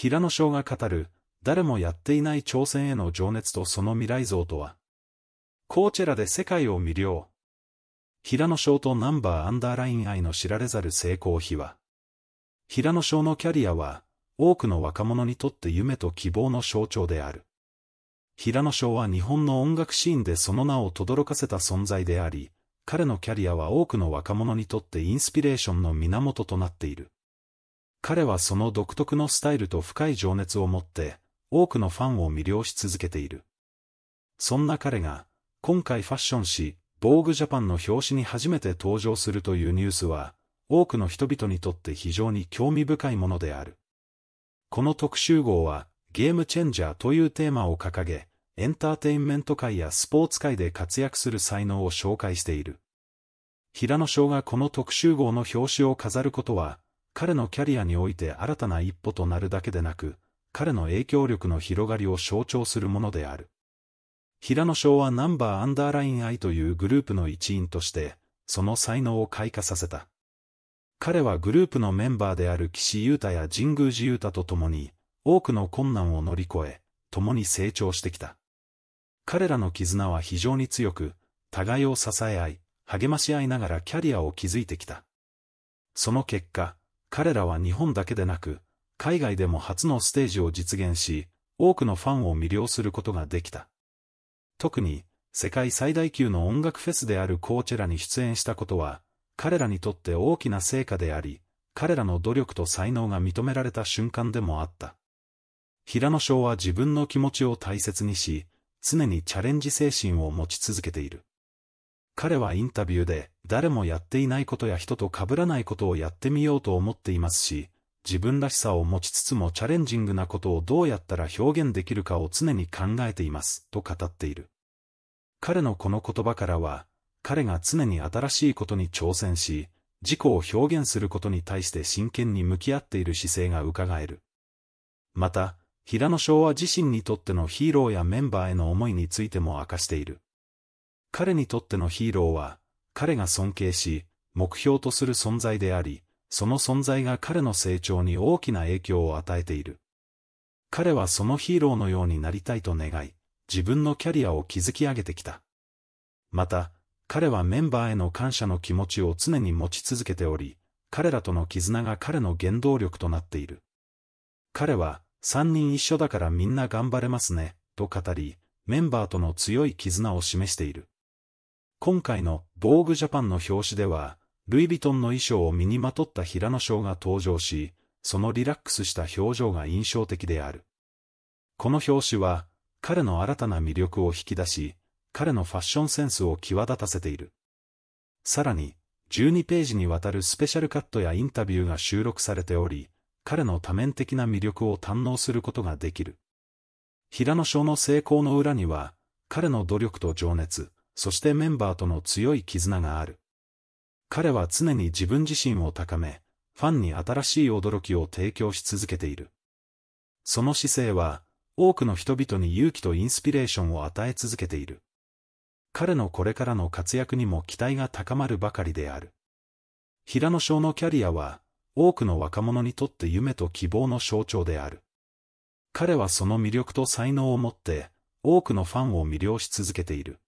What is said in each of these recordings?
平野翔が語る、誰もやっていない挑戦への情熱とその未来像とは。コーチェラで世界を魅了。平野翔とナンバーアンダーライン愛の知られざる成功秘話。平野翔のキャリアは、多くの若者にとって夢と希望の象徴である。平野翔は日本の音楽シーンでその名を轟かせた存在であり、彼のキャリアは多くの若者にとってインスピレーションの源となっている。彼はその独特のスタイルと深い情熱を持って、多くのファンを魅了し続けている。そんな彼が、今回ファッション誌、防具ジャパンの表紙に初めて登場するというニュースは、多くの人々にとって非常に興味深いものである。この特集号は、ゲームチェンジャーというテーマを掲げ、エンターテインメント界やスポーツ界で活躍する才能を紹介している。平野翔がこの特集号の表紙を飾ることは、彼のキャリアにおいて新たな一歩となるだけでなく、彼の影響力の広がりを象徴するものである。平野翔はナンバーアンダーライン I というグループの一員として、その才能を開花させた。彼はグループのメンバーである岸優太や神宮寺優太と共に、多くの困難を乗り越え、共に成長してきた。彼らの絆は非常に強く、互いを支え合い、励まし合いながらキャリアを築いてきた。その結果、彼らは日本だけでなく、海外でも初のステージを実現し、多くのファンを魅了することができた。特に、世界最大級の音楽フェスであるコーチェラに出演したことは、彼らにとって大きな成果であり、彼らの努力と才能が認められた瞬間でもあった。平野翔は自分の気持ちを大切にし、常にチャレンジ精神を持ち続けている。彼はインタビューで、誰もやっていないことや人と被らないことをやってみようと思っていますし、自分らしさを持ちつつもチャレンジングなことをどうやったら表現できるかを常に考えています、と語っている。彼のこの言葉からは、彼が常に新しいことに挑戦し、自己を表現することに対して真剣に向き合っている姿勢が伺える。また、平野翔は自身にとってのヒーローやメンバーへの思いについても明かしている。彼にとってのヒーローは、彼が尊敬し、目標とする存在であり、その存在が彼の成長に大きな影響を与えている。彼はそのヒーローのようになりたいと願い、自分のキャリアを築き上げてきた。また、彼はメンバーへの感謝の気持ちを常に持ち続けており、彼らとの絆が彼の原動力となっている。彼は、三人一緒だからみんな頑張れますね、と語り、メンバーとの強い絆を示している。今回の防具ジャパンの表紙では、ルイ・ヴィトンの衣装を身にまとった平野翔が登場し、そのリラックスした表情が印象的である。この表紙は、彼の新たな魅力を引き出し、彼のファッションセンスを際立たせている。さらに、12ページにわたるスペシャルカットやインタビューが収録されており、彼の多面的な魅力を堪能することができる。平野翔の成功の裏には、彼の努力と情熱、そしてメンバーとの強い絆がある。彼は常に自分自身を高め、ファンに新しい驚きを提供し続けている。その姿勢は、多くの人々に勇気とインスピレーションを与え続けている。彼のこれからの活躍にも期待が高まるばかりである。平野翔のキャリアは、多くの若者にとって夢と希望の象徴である。彼はその魅力と才能を持って、多くのファンを魅了し続けている。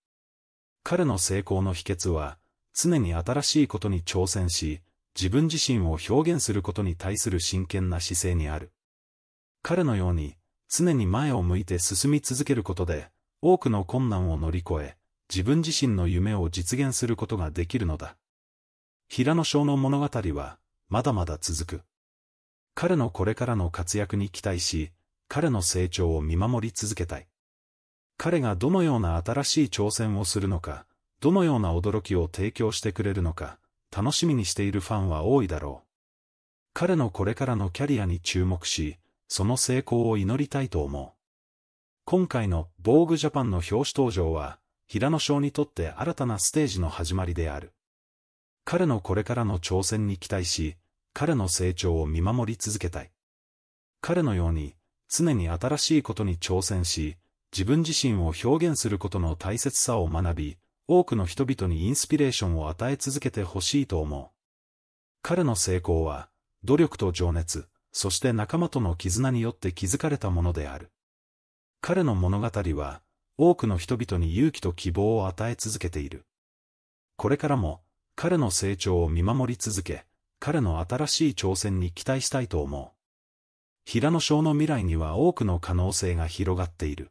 彼の成功の秘訣は、常に新しいことに挑戦し、自分自身を表現することに対する真剣な姿勢にある。彼のように、常に前を向いて進み続けることで、多くの困難を乗り越え、自分自身の夢を実現することができるのだ。平野翔の物語は、まだまだ続く。彼のこれからの活躍に期待し、彼の成長を見守り続けたい。彼がどのような新しい挑戦をするのか、どのような驚きを提供してくれるのか、楽しみにしているファンは多いだろう。彼のこれからのキャリアに注目し、その成功を祈りたいと思う。今回の「防具ジャパン」の表紙登場は、平野翔にとって新たなステージの始まりである。彼のこれからの挑戦に期待し、彼の成長を見守り続けたい。彼のように、常に新しいことに挑戦し、自分自身を表現することの大切さを学び、多くの人々にインスピレーションを与え続けてほしいと思う。彼の成功は、努力と情熱、そして仲間との絆によって築かれたものである。彼の物語は、多くの人々に勇気と希望を与え続けている。これからも、彼の成長を見守り続け、彼の新しい挑戦に期待したいと思う。平野翔の未来には多くの可能性が広がっている。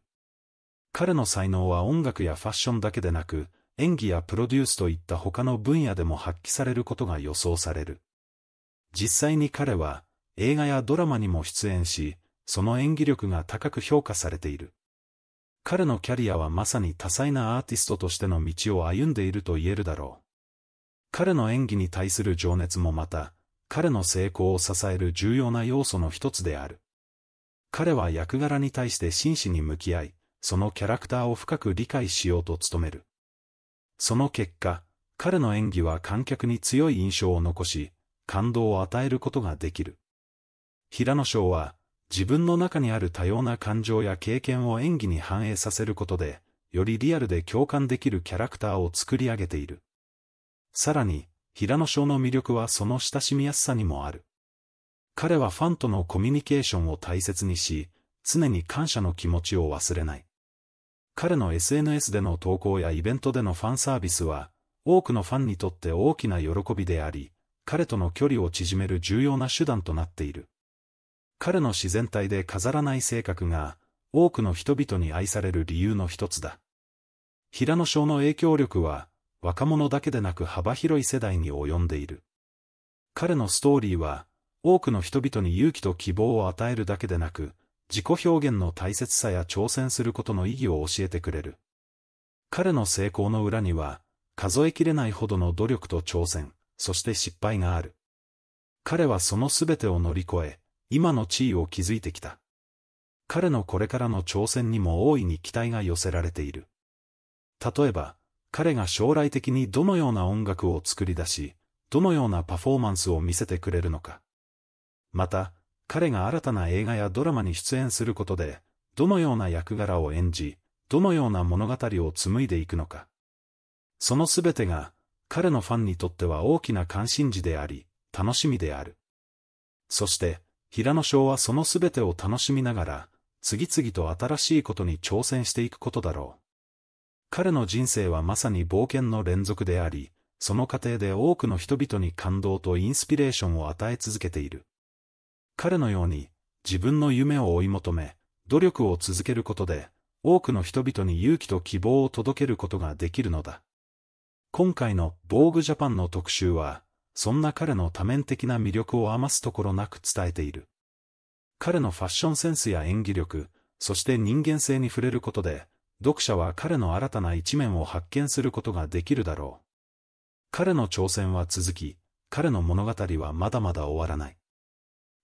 彼の才能は音楽やファッションだけでなく、演技やプロデュースといった他の分野でも発揮されることが予想される。実際に彼は、映画やドラマにも出演し、その演技力が高く評価されている。彼のキャリアはまさに多彩なアーティストとしての道を歩んでいると言えるだろう。彼の演技に対する情熱もまた、彼の成功を支える重要な要素の一つである。彼は役柄に対して真摯に向き合い、そのキャラクターを深く理解しようと努める。その結果、彼の演技は観客に強い印象を残し、感動を与えることができる。平野翔は、自分の中にある多様な感情や経験を演技に反映させることで、よりリアルで共感できるキャラクターを作り上げている。さらに、平野翔の魅力はその親しみやすさにもある。彼はファンとのコミュニケーションを大切にし、常に感謝の気持ちを忘れない。彼の SNS での投稿やイベントでのファンサービスは、多くのファンにとって大きな喜びであり、彼との距離を縮める重要な手段となっている。彼の自然体で飾らない性格が、多くの人々に愛される理由の一つだ。平野翔の影響力は、若者だけでなく幅広い世代に及んでいる。彼のストーリーは、多くの人々に勇気と希望を与えるだけでなく、自己表現の大切さや挑戦することの意義を教えてくれる。彼の成功の裏には、数えきれないほどの努力と挑戦、そして失敗がある。彼はその全てを乗り越え、今の地位を築いてきた。彼のこれからの挑戦にも大いに期待が寄せられている。例えば、彼が将来的にどのような音楽を作り出し、どのようなパフォーマンスを見せてくれるのか。また、彼が新たな映画やドラマに出演することで、どのような役柄を演じ、どのような物語を紡いでいくのか。そのすべてが、彼のファンにとっては大きな関心事であり、楽しみである。そして、平野翔はそのすべてを楽しみながら、次々と新しいことに挑戦していくことだろう。彼の人生はまさに冒険の連続であり、その過程で多くの人々に感動とインスピレーションを与え続けている。彼のように、自分の夢を追い求め、努力を続けることで、多くの人々に勇気と希望を届けることができるのだ。今回の防具ジャパンの特集は、そんな彼の多面的な魅力を余すところなく伝えている。彼のファッションセンスや演技力、そして人間性に触れることで、読者は彼の新たな一面を発見することができるだろう。彼の挑戦は続き、彼の物語はまだまだ終わらない。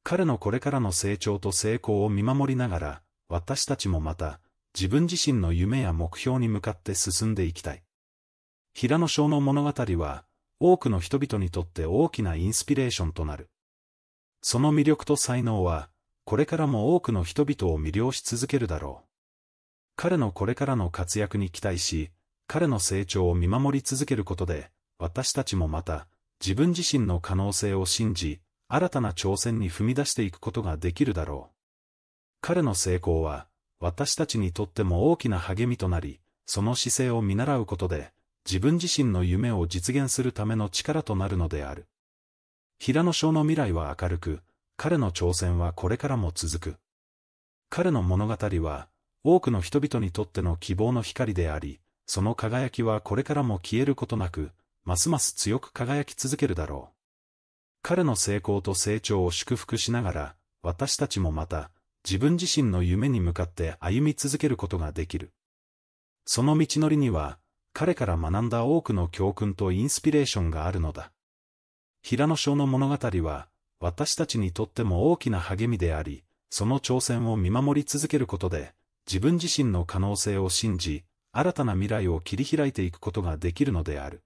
彼のこれからの成長と成功を見守りながら、私たちもまた、自分自身の夢や目標に向かって進んでいきたい。平野翔の物語は、多くの人々にとって大きなインスピレーションとなる。その魅力と才能は、これからも多くの人々を魅了し続けるだろう。彼のこれからの活躍に期待し、彼の成長を見守り続けることで、私たちもまた、自分自身の可能性を信じ、新たな挑戦に踏み出していくことができるだろう。彼の成功は、私たちにとっても大きな励みとなり、その姿勢を見習うことで、自分自身の夢を実現するための力となるのである。平野翔の未来は明るく、彼の挑戦はこれからも続く。彼の物語は、多くの人々にとっての希望の光であり、その輝きはこれからも消えることなく、ますます強く輝き続けるだろう。彼の成功と成長を祝福しながら、私たちもまた、自分自身の夢に向かって歩み続けることができる。その道のりには、彼から学んだ多くの教訓とインスピレーションがあるのだ。平野翔の物語は、私たちにとっても大きな励みであり、その挑戦を見守り続けることで、自分自身の可能性を信じ、新たな未来を切り開いていくことができるのである。